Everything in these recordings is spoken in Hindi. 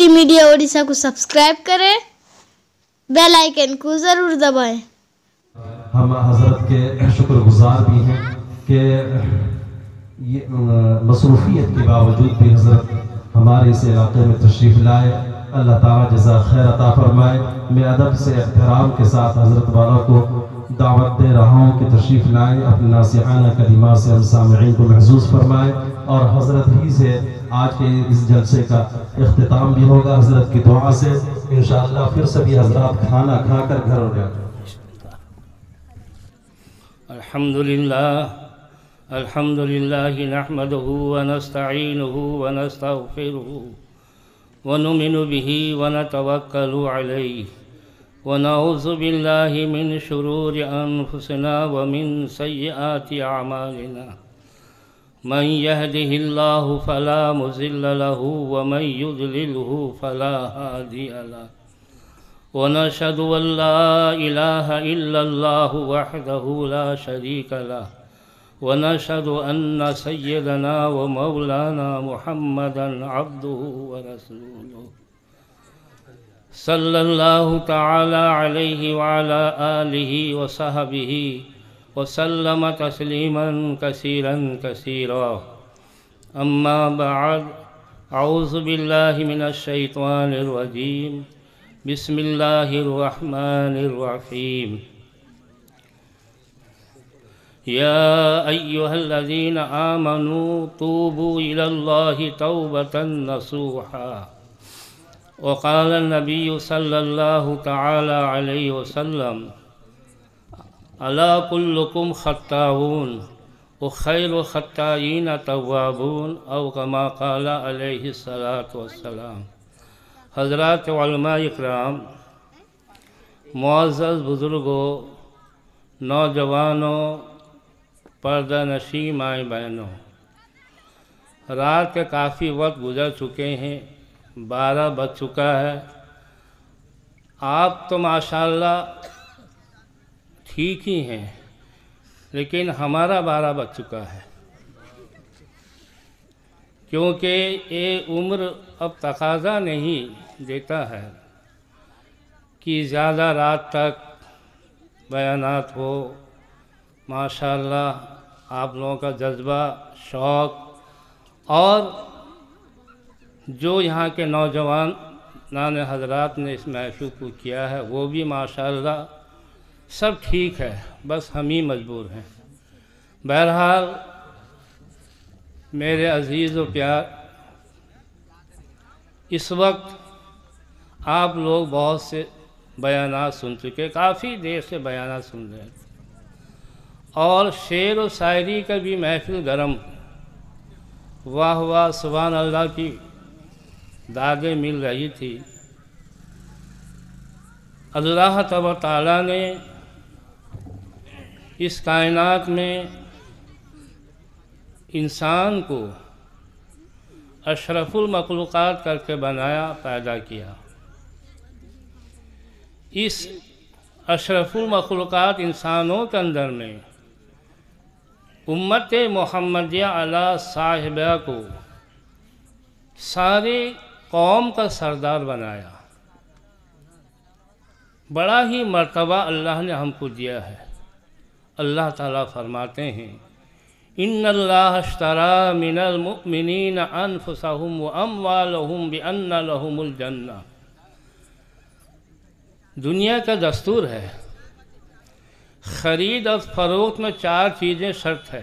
टी मीडिया ओडिशा को सब्सक्राइब करें बेल आइकन को ज़रूर दबाएं हम हजरत के शुक्रगुजार भी हैं कि ये मसरूफियत के बावजूद भी हजरत हमारे इस इलाके में तशरीफ़ लाए अल्लाह ताला जजा खैर अता फरमाए मैं अदब से एहतराम के साथ हजरत वालों को दावत दे रहा हूँ कि तशरीफ़ लाए अपना सिहाना कदीमा से हम सामीन को महसूस फरमाए और हजरत ही से आज के इस जलसे का अख्ताम भी होगा हजरत की दुआ से इन फिर सभी हजरात खाना खाकर घर हो जाए अल्हम्दुलिल्लाह अल्हम्दुलिल्लाह नहमदहु व नस्ताईनुहु व नस्तगफिरुहु व नुमिनु बिही व नतवक्कलु अलैहि व नऊज़ु बिल्लाहि मिन शुरूरि अनफुसिना व मिन सय्यिआति अमालिना من يهده الله فلا مزل له ومن يضلله فلا هادي له ونشهد أن لا إله إلا الله وحده لا شريك له ونشهد أن سيدنا ومولانا محمدا عبده ورسوله صلى الله تعالى عليه وعلى آله وصحبه وسلم वसलम तस्लीमा कसीरा कसीरा अम्मा बाद आउज़बिल्लिमिनशैतवानरजीम बसमीम या अय्युहल्लज़ीन आमनु तूबू इलल्लाहि तौबतन नसूहा वक़ाल नबी सल्लल्लाहु तआला अलैहि वसल्लम अलाकुल्लुकुम खत्ताउन व खैर ख़त्ताइन तवाबून अव कमा काला सलाम हज़रत इकराम मुआज़ बुज़ुर्गों नौजवानों पर्दा नशी माएँ बहनों रात के काफ़ी वक्त गुजर चुके हैं बारह बज चुका है आप तो माशाल्लाह ठीक ही हैं लेकिन हमारा बारह बज चुका है क्योंकि ये उम्र अब तकाजा नहीं देता है कि ज़्यादा रात तक बयानात हो माशाल्लाह आप लोगों का जज्बा शौक़ और जो यहाँ के नौजवान नान हजरात ने इस महसूस को किया है वो भी माशाल्लाह सब ठीक है बस हम ही मजबूर हैं बहरहाल मेरे अजीज़ व प्यार इस वक्त आप लोग बहुत से बयान सुन चुके काफ़ी देर से बयान सुन रहे हैं और शेर व शायरी का भी महफिल गरम वाह वाह सुबहान अल्लाह की दादें मिल रही थी अल्लाह तब ताला ने इस कायनात में इंसान को अशरफुल मखलूक़ात करके बनाया पैदा किया इस अशरफुल मखलूक़ात इंसानों के अंदर में उम्मत मोहम्मदिया अला साहिबा को सारे कौम का सरदार बनाया बड़ा ही मर्तबा अल्लाह ने हमको दिया है अल्लाह ताला फरमाते हैं इन अल्लाहरा मिनलमिन अनफसहम व अम दुनिया का दस्तूर है ख़रीद और फ़रोख्त में चार चीज़ें शर्त है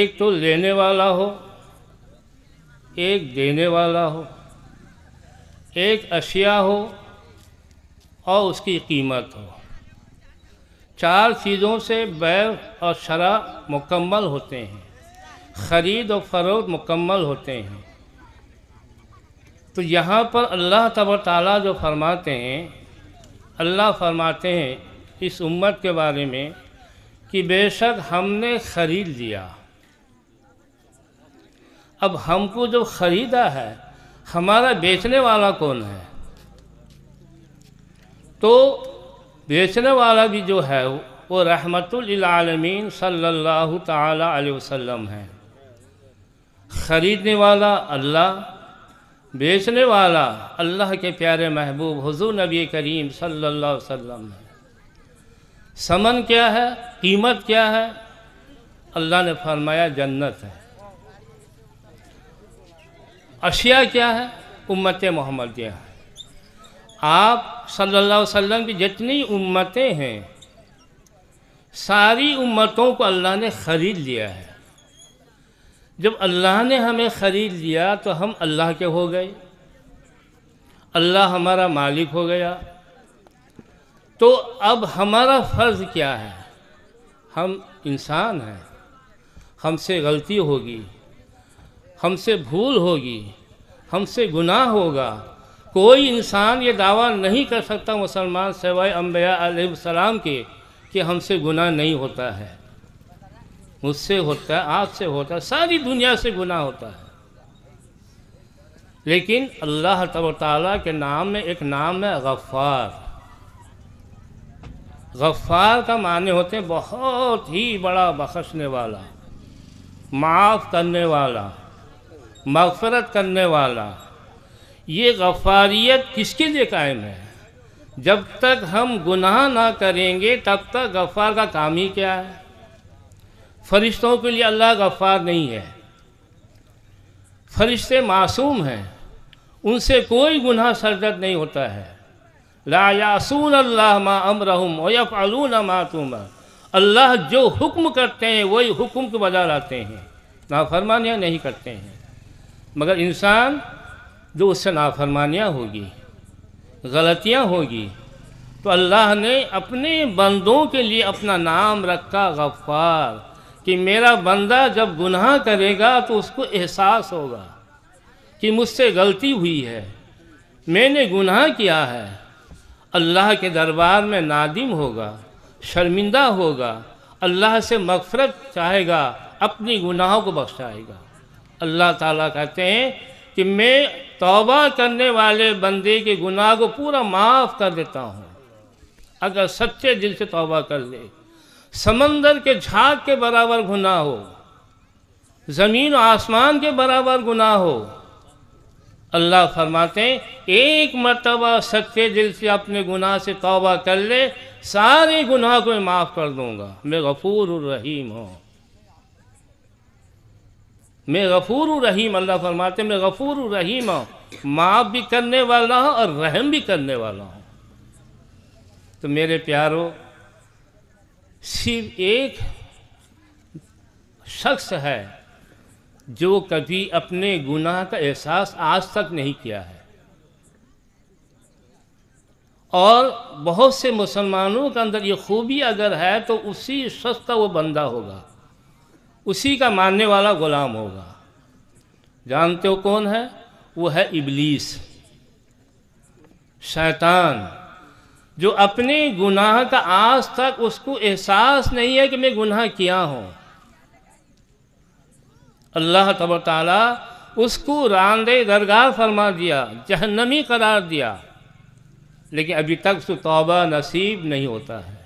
एक तो लेने वाला हो एक देने वाला हो एक अशिया हो और उसकी कीमत हो चार चीज़ों से बैर और शरा मुकम्मल होते हैं ख़रीद और फरोख मुकम्मल होते हैं तो यहाँ पर अल्लाह तब तला जो फरमाते हैं अल्लाह फरमाते हैं इस उम्मत के बारे में कि बेशक हमने ख़रीद लिया अब हमको जो ख़रीदा है हमारा बेचने वाला कौन है तो बेचने वाला भी जो है वो रहमतुल्लामीन सल्लल्लाहु ताला अलैहि वसल्लम है ख़रीदने वाला अल्लाह बेचने वाला अल्लाह के प्यारे महबूब हजू नबी करीम सल्लल्लाहु अलैहि वसल्लम है समन क्या है कीमत क्या है अल्लाह ने फरमाया जन्नत है अशिया क्या है उम्मत मोहम्मदिया है आप सल्लल्लाहु अलैहि वसल्लम की जितनी उम्मतें हैं सारी उम्मतों को अल्लाह ने ख़रीद लिया है जब अल्लाह ने हमें ख़रीद लिया तो हम अल्लाह के हो गए अल्लाह हमारा मालिक हो गया तो अब हमारा फ़र्ज़ क्या है हम इंसान हैं हमसे गलती होगी हमसे भूल होगी हमसे गुनाह होगा कोई इंसान ये दावा नहीं कर सकता मुसलमान सवाए अम्बिया सलाम के कि हमसे गुनाह नहीं होता है मुझसे होता है आपसे होता है सारी दुनिया से गुनाह होता है लेकिन अल्लाह तब के नाम में एक नाम है गफ़ार गफ़ार का माने होते हैं बहुत ही बड़ा बख्शने वाला माफ़ करने वाला मगफरत करने वाला ये गफ़ारियत किसके लिए कायम है जब तक हम गुनाह ना करेंगे तब तक गफ़ार का काम ही क्या है फरिश्तों के लिए अल्लाह गफ़ार नहीं है फरिश्ते मासूम हैं उनसे कोई गुनाह सरजद नहीं होता है ला यासून अल्लाह मा अमरहम वयफ़ मातुम अल्लाह जो हुक्म करते हैं वही हुक्म के बजा लाते हैं नाफरमानियाँ नहीं करते हैं मगर इंसान जो उससे नाफरमानियाँ होगी गलतियाँ होगी तो अल्लाह ने अपने बंदों के लिए अपना नाम रखा गफ्फार कि मेरा बंदा जब गुनाह करेगा तो उसको एहसास होगा कि मुझसे गलती हुई है मैंने गुनाह किया है अल्लाह के दरबार में नादिम होगा शर्मिंदा होगा अल्लाह से मगफरत चाहेगा अपनी गुनाहों को बख्शाएगा अल्लाह ताला कहते हैं कि मैं तौबा करने वाले बंदे के गुनाह को पूरा माफ़ कर देता हूँ अगर सच्चे दिल से तौबा कर ले समंदर के झाग के बराबर गुनाह हो ज़मीन आसमान के बराबर गुनाह हो अल्लाह फरमाते हैं एक मरतबा सच्चे दिल से अपने गुनाह से तौबा कर ले सारे गुनाह को मैं माफ़ कर दूँगा मैं गफूर रहीम हूँ मैं गफ़ूर रहीम अल्लाह फरमाते मैं गफ़ूर रहीम हूँ माफ़ भी करने वाला हूँ और रहम भी करने वाला हूँ तो मेरे प्यारों सिर्फ एक शख्स है जो कभी अपने गुनाह का एहसास आज तक नहीं किया है और बहुत से मुसलमानों के अंदर ये खूबी अगर है तो उसी शख्स का वो बंदा होगा उसी का मानने वाला गुलाम होगा जानते हो कौन है वो है इबलीस शैतान जो अपने गुनाह का आज तक उसको एहसास नहीं है कि मैं गुनाह किया हूँ अल्लाह तब तला उसको रानदे दरगाह फरमा दिया जहनमी करार दिया लेकिन अभी तक उसको तोबा नसीब नहीं होता है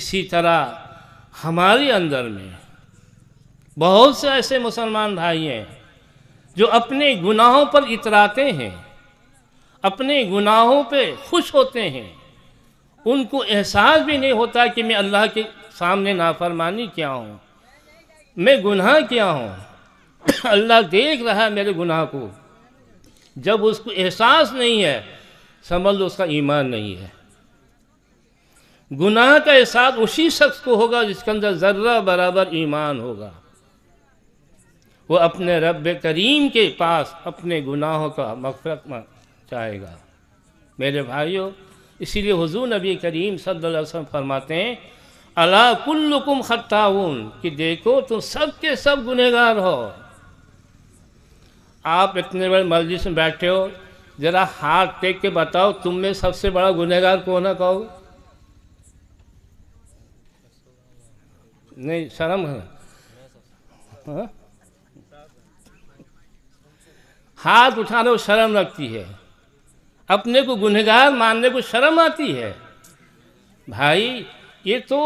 इसी तरह हमारे अंदर में बहुत से ऐसे मुसलमान भाई हैं जो अपने गुनाहों पर इतराते हैं अपने गुनाहों पे खुश होते हैं उनको एहसास भी नहीं होता कि मैं अल्लाह के सामने नाफरमानी क्या हूँ मैं गुनाह क्या हूँ अल्लाह देख रहा है मेरे गुनाह को जब उसको एहसास नहीं है समझ लो उसका ईमान नहीं है गुनाह का एहसास उसी शख्स को होगा जिसके अंदर ज़र्रा बराबर ईमान होगा वो अपने रब करीम के पास अपने गुनाहों का मफरत चाहेगा मेरे भाइयों इसीलिए हुजूर नबी करीम सल्लल्लाहु अलैहि वसल्लम फरमाते हैं अला कुल्लुकुम खत्ताउन कि देखो तुम सब के सब गुनहगार हो आप इतने बड़े मस्जिद में बैठे हो ज़रा हाथ टेक के बताओ तुम में सबसे बड़ा गुनहगार कौन है कहो नहीं शर्म है हाँ? हाथ उठाने को शर्म लगती है अपने को गुनहगार मानने को शर्म आती है भाई ये तो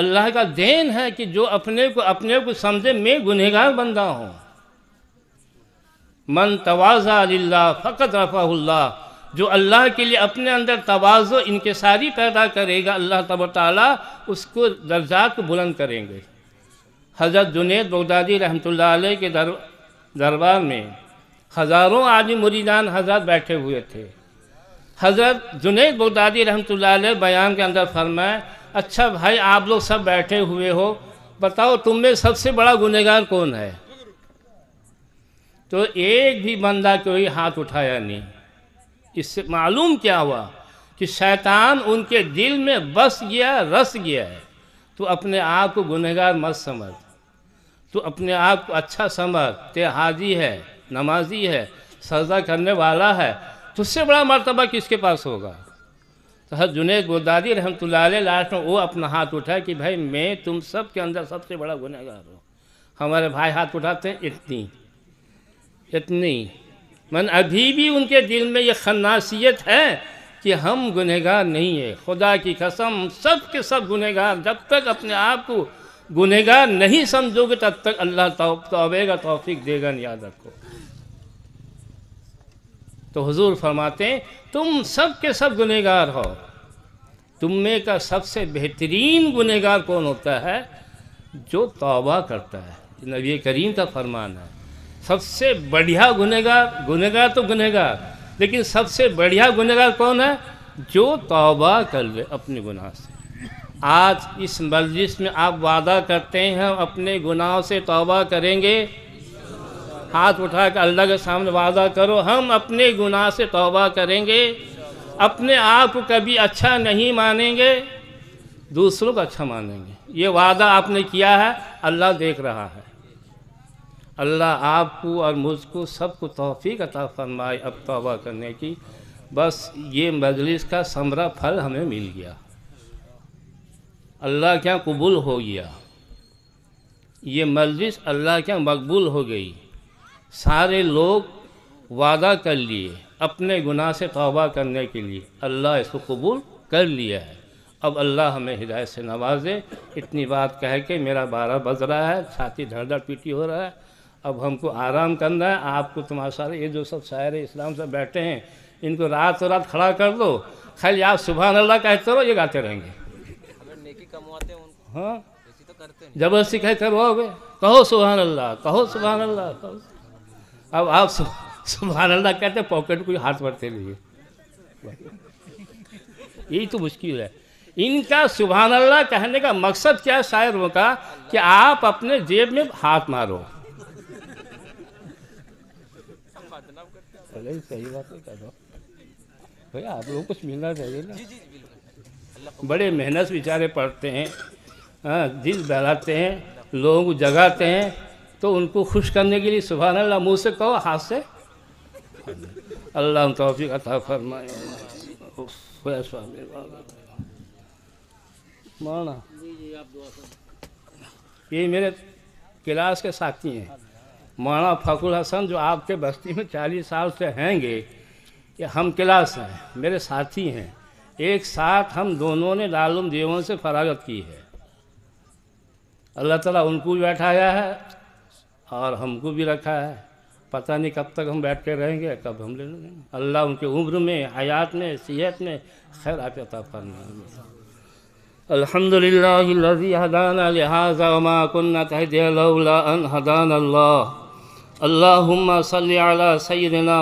अल्लाह का देन है कि जो अपने को अपने को समझे मैं गुनहगार बंदा हूँ मन तवाज़ा अल्लाह फ़कत रफ़ाल्ला जो अल्लाह के लिए अपने अंदर तवाज़ो इनकसारी पैदा करेगा अल्लाह तब ताली उसको दर्जात को बुलंद करेंगे हज़रत जुनेद बगदादी रहमत के दर दरबार में हज़ारों आदमी मुरीदान हजरत बैठे हुए थे हज़रत जुनेद बगदादी रहमत बयान के अंदर फरमाए अच्छा भाई आप लोग सब बैठे हुए हो बताओ तुम में सबसे बड़ा गुनहगार कौन है तो एक भी बंदा कोई हाथ उठाया नहीं इससे मालूम क्या हुआ कि शैतान उनके दिल में बस गया रस गया है तो अपने आप को गुनहगार मत समझ तो अपने आप को अच्छा समझ ते हाजी है नमाजी है सजदा करने वाला है तो उससे बड़ा मरतबा किसके पास होगा तो हर जुनेद गोदारी रहमत लास्ट में वो अपना हाथ उठाए कि भाई मैं तुम सब के अंदर सबसे बड़ा गुनहगार हूँ हमारे भाई हाथ उठाते हैं इतनी इतनी मन अभी भी उनके दिल में ये खन्नासीत है कि हम गुनहगार नहीं है खुदा की कसम सब के सब गुनहगार जब तक अपने आप को गुनहगार नहीं समझोगे तब तक अल्लाह तो का तोफ़ी देगा याद रखो तो हुजूर फरमाते हैं तुम सब के सब गुनहगार हो तुम में का सबसे बेहतरीन गुनहगार कौन होता है जो तौबा करता है नबी करीम का फरमान है सबसे बढ़िया गुनहगार गुनहगार तो गुनहगार लेकिन सबसे बढ़िया गुनहगार कौन है जो तौबा कर ले अपने गुनाह से आज इस मजलिस में आप वादा करते हैं हम अपने गुनाहों से तौबा करेंगे हाथ उठा कर अल्लाह के सामने वादा करो हम अपने गुनाह से तौबा करेंगे अपने आप को कभी अच्छा नहीं मानेंगे दूसरों को अच्छा मानेंगे ये वादा आपने किया है अल्लाह देख रहा है अल्लाह आपको और मुझको सबको तोफ़ी अता फरमाए अब तौबा करने की बस ये मजलिस का समरा फल हमें मिल गया अल्लाह क्या कबूल हो गया ये मजलिस अल्लाह क्या मकबूल हो गई सारे लोग वादा कर लिए अपने गुनाह से तौबा करने के लिए अल्लाह इसको कबूल कर लिया है अब अल्लाह हमें हिदायत से नवाजे इतनी बात कह के मेरा बारह बज रहा है छाती धड़धड़ पीटी हो रहा है अब हमको आराम करना है आपको तुम्हारे सारे ये जो सब शायर इस्लाम से बैठे हैं इनको रात रात खड़ा कर दो खाली आप सुबह अल्लाह कहते रहो ये गाते रहेंगे हाँ तो जबरदस्ती कहते रहोगे कहो सुबह अल्लाह कहो सुबह अल्लाह कहो अब आप सुबहान अल्लाह कहते पॉकेट को हाथ भरते नहीं यही तो मुश्किल है इनका सुबहान अल्लाह कहने का मकसद क्या है शायरों का कि आप अपने जेब में हाथ मारो चले सही बात है कह भैया आप लोग कुछ मिलना चाहिए ना बड़े मेहनत बेचारे पढ़ते हैं हाँ, दिल बहलाते हैं लोगों को जगाते हैं तो उनको खुश करने के लिए सुबह अल्लाह मुँह से कहो हाथ से अल्लाह तोफ़ी अता फरमाए ये मेरे क्लास के साथी हैं माना फकुल हसन जो आपके बस्ती में चालीस साल से हैंगे ये हम क्लास हैं मेरे साथी हैं एक साथ हम दोनों ने लालम देवन से फरागत की है अल्लाह ताला उनको भी बैठाया है और हमको भी रखा है पता नहीं कब तक हम बैठ कर रहेंगे कब हम ले लेंगे अल्लाह उनके उम्र में हयात में सेहत में खैर आप अता फरमा अल्हम्दुलिल्लाह हदाना लिहाजा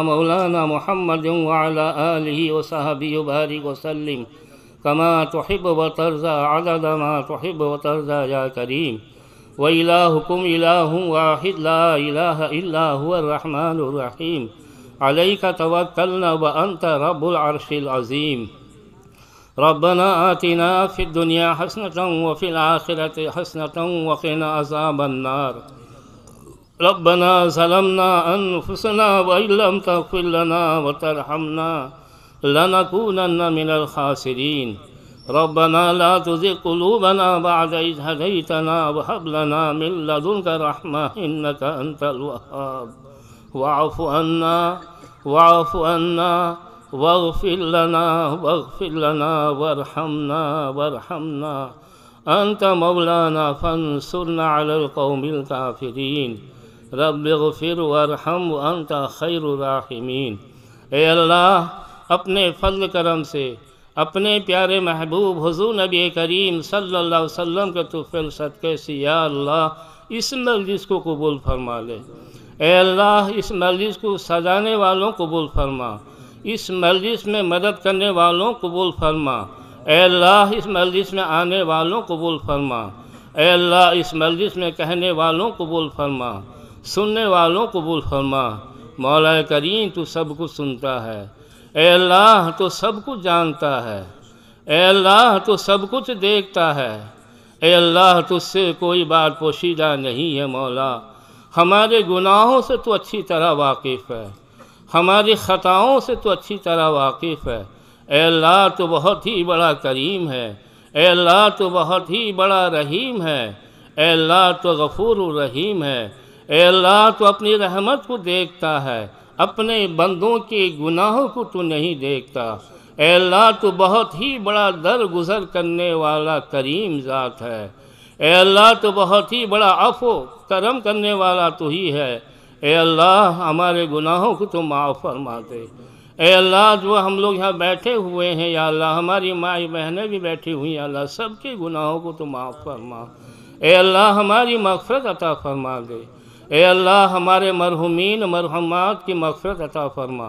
मौलाना मोहम्मद व अला कमा तुहिब व तर्जा अदद मा तुहिब व तर्जा या करीम وإلهكم إله واحد لا إله إلا هو الرحمن الرحيم عليك توكلنا وأنت رب العرش العظيم ربنا آتنا في الدنيا حسنة وفي الآخرة حسنة وقنا عذاب النار ربنا ظلمنا أنفسنا وإن لم تغفر لنا وترحمنا لنكونن من الخاسرين ربنا لا تزغ قلوبنا بعد إذ هديتنا وهب لنا من لدنك رحمة إنك أنت الوهاب واعف عنا واعف عنا واغفر لنا واغفر لنا وارحمنا وارحمنا أنت مولانا فانصرنا على القوم الكافرين रब गफिर वरहम अनता खैर राहिमीन ए अल्लाह अपने फजल करम से अपने प्यारे महबूब हजू नबी करीम सल्ला वसम के तुफ़ल सदक़े से या अल्लाह इस मलजिस को कबूल फरमा ले अल्लाह इस मस्जिद को सजाने वालों कबूल फरमा इस मलजिस में मदद करने वालों कबूल फरमा अल्लाह इस मस्जिद में आने वालों कबूल फरमा अल्लाह इस मस्जिद में कहने वालों कबूल फरमा सुनने वालों कबूल फरमा मौला करीम तू कुछ सुनता है ए अल्लाह तो सब कुछ जानता है ए अल्लाह तो सब कुछ देखता है ए अल्लाह तुझसे कोई बात पोशीदा नहीं है मौला हमारे गुनाहों से तो अच्छी तरह वाकिफ़ है हमारी ख़ताओं से तो अच्छी तरह वाकिफ़ है ए अल्लाह तो बहुत ही बड़ा करीम है ए अल्लाह तो बहुत ही बड़ा रहीम है ए अल्लाह तो गफूर रहीम है ए अल्लाह तो अपनी रहमत को देखता है अपने बंदों के गुनाहों को तो नहीं देखता अल्लाह तो बहुत ही बड़ा दर गुज़र करने वाला करीम ज़ात है अल्लाह तो बहुत ही बड़ा अफो करम करने वाला तो ही है अल्लाह हमारे गुनाहों को तो माफ़ फरमा दे अल्लाह जो हम लोग यहाँ बैठे हुए हैं या अल्लाह हमारी माई बहनें भी बैठी हुई हैं अल्लाह सबके गुनाहों को तो माफ़ फरमा ए अल्लाह हमारी मफरत अता फरमा दे ए अल्लाह हमारे मरहुमीन मरहमात की मफ़रत अता फरमा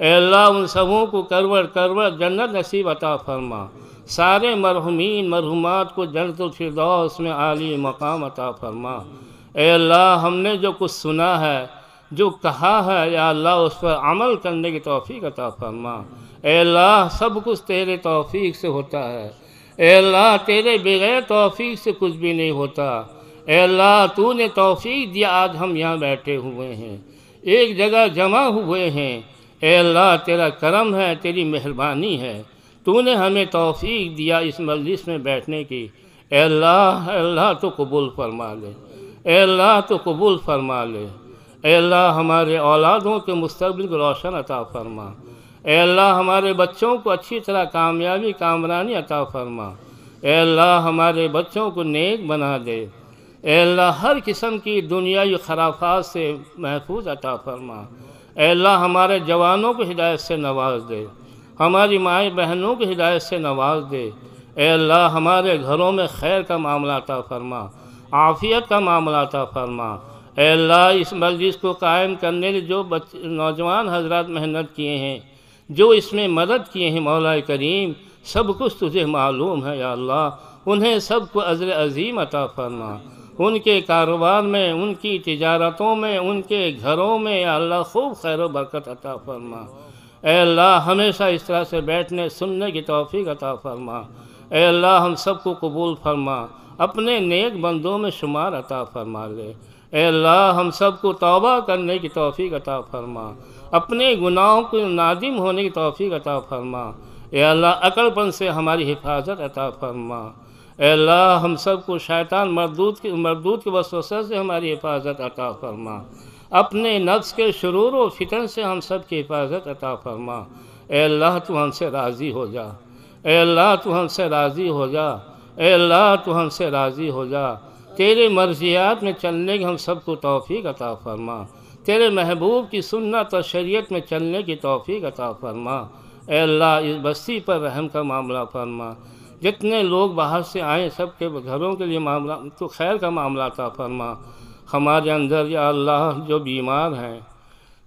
ए अल्लाह उन सबों को करवर करवर जन्नत नसीब अता फरमा सारे मरहुमीन मरहुमात को फिरदौस में आली मकाम अता फरमा ए अल्लाह हमने जो कुछ सुना है जो कहा है या अल्लाह उस पर अमल करने की तोफ़ी अता फरमा ए अल्लाह सब कुछ तेरे तोफ़ी से होता है ए अल्लाह तेरे बगैर तोफ़ी से कुछ भी नहीं होता अल्लाह तू ने तोफ़ी दिया आज हम यहाँ बैठे हुए हैं एक जगह जमा हुए हैं अल्लाह तेरा करम है तेरी मेहरबानी है तूने हमें तोफ़ी दिया इस मजलिस में बैठने की अल्लाह अल्लाह तो कबूल फरमा ले अल्लाह तो कबूल फरमा ले अल्लाह हमारे औलादों के मुस्तबिल को रोशन अता फरमा अल्लाह हमारे बच्चों को अच्छी तरह कामयाबी कामरानी अता फरमा अल्लाह हमारे बच्चों को नेक बना दे अल्लाह हर किस्म की दुनियाई खराफात से महफूज अता फरमा अल्लाह हमारे जवानों को हिदायत से नवाज दे हमारी माएँ बहनों को हिदायत से नवाज दे अल्लाह हमारे घरों में खैर का मामला अता फरमा आफ़ियत का मामला अता फरमा अल्लाह इस मस्जिद को कायम करने के जो नौजवान हजरत मेहनत किए हैं जो इसमें मदद किए हैं मौला करीम सब कुछ तुझे मालूम है या अल्लाह उन्हें सबको अजर अजीम अता फरमा उनके कारोबार में उनकी तजारतों में उनके घरों में अल्लाह खूब खैर बरकत अता फरमा अल्लाह हमेशा इस तरह से बैठने सुनने की तोफ़ी अता फरमा अल्लाह हम सबको कबूल फरमा अपने नेक बंदों में शुमार अता फरमा ले अल्लाह हम सबको तौबा करने की तोफ़ी अता फरमा अपने गुनाहों को नादिम होने की तोफ़ी अता फरमा अल्लाह अकलपन से हमारी हिफाजत अता फरमा अल्लाह हम सब को शैतान मरदूत के मरदूत के वसोस से हमारी हिफाजत अता फरमा अपने नफ्स के शुरू व फितन से हम सब की हिफाजत अता फरमा अल्लाह तू हमसे राज़ी हो जा अल्लाह तू हमसे राज़ी हो जा अल्लाह तू हमसे राज़ी हो जा तेरे मर्जियात में चलने की हम सब को तोफ़ी अता फरमा तेरे महबूब की सुन्नत और शरीयत में चलने की तोफ़ी अता फरमा अल्लाह इस बस्ती पर रहम का मामला फरमा जितने लोग बाहर से आए सब के घरों के लिए मामला तो खैर का मामला था फरमा हमारे अंदर या अल्लाह जो बीमार हैं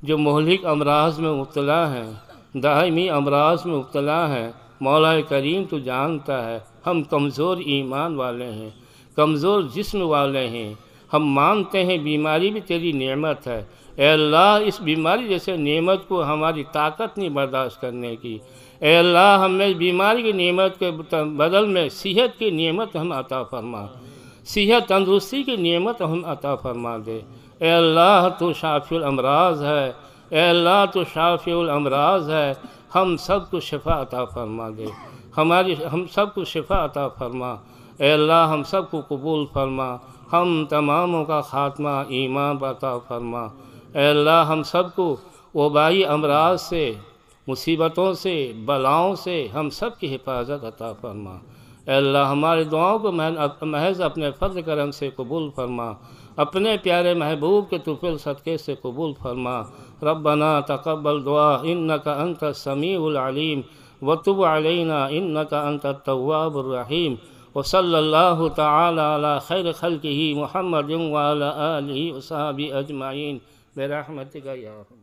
जो मोहलिक अमराज में मुबला हैं दायमी अमराज में मुबला हैं मौला करीम तो जानता है हम कमज़ोर ईमान वाले हैं कमज़ोर जिस्म वाले हैं हम मानते हैं बीमारी भी तेरी नेमत है अल्लाह इस बीमारी जैसे नेमत को हमारी ताकत नहीं बर्दाश्त करने की अल्लाह हमें बीमारी की नियमत के बदल में सेहत की नियमत हम अता फरमा सेहत तंदरुस्ती की नियमत हम अता फरमा दे अल्लाह तो शाफिल अमराज है अल्लाह तो शाफिल अमराज है हम सब को शिफा अता फरमा दे हमारी हम सब को शिफा अता फरमा अल्लाह हम सब को कबूल फरमा हम तमामों का खात्मा ईमान अता फरमा अल्लाह हम सब को वबाई अमराज से मुसीबतों से बलाओं से हम सब की हिफाजत अता फरमा अल्लाह हमारी दुआओं को महज अपने फ़र्ज करम से कबूल फरमा अपने प्यारे महबूब के तुफिल सदक़े से कबूल फरमा रबना तकबल दुआ इन का अंत समीम वतुब अलैना इन का अंत तवाबरिम वसल्लल्लाहु ताला अला खैर खल की ही आलि वसाबी अजमाइन बेरहमत गया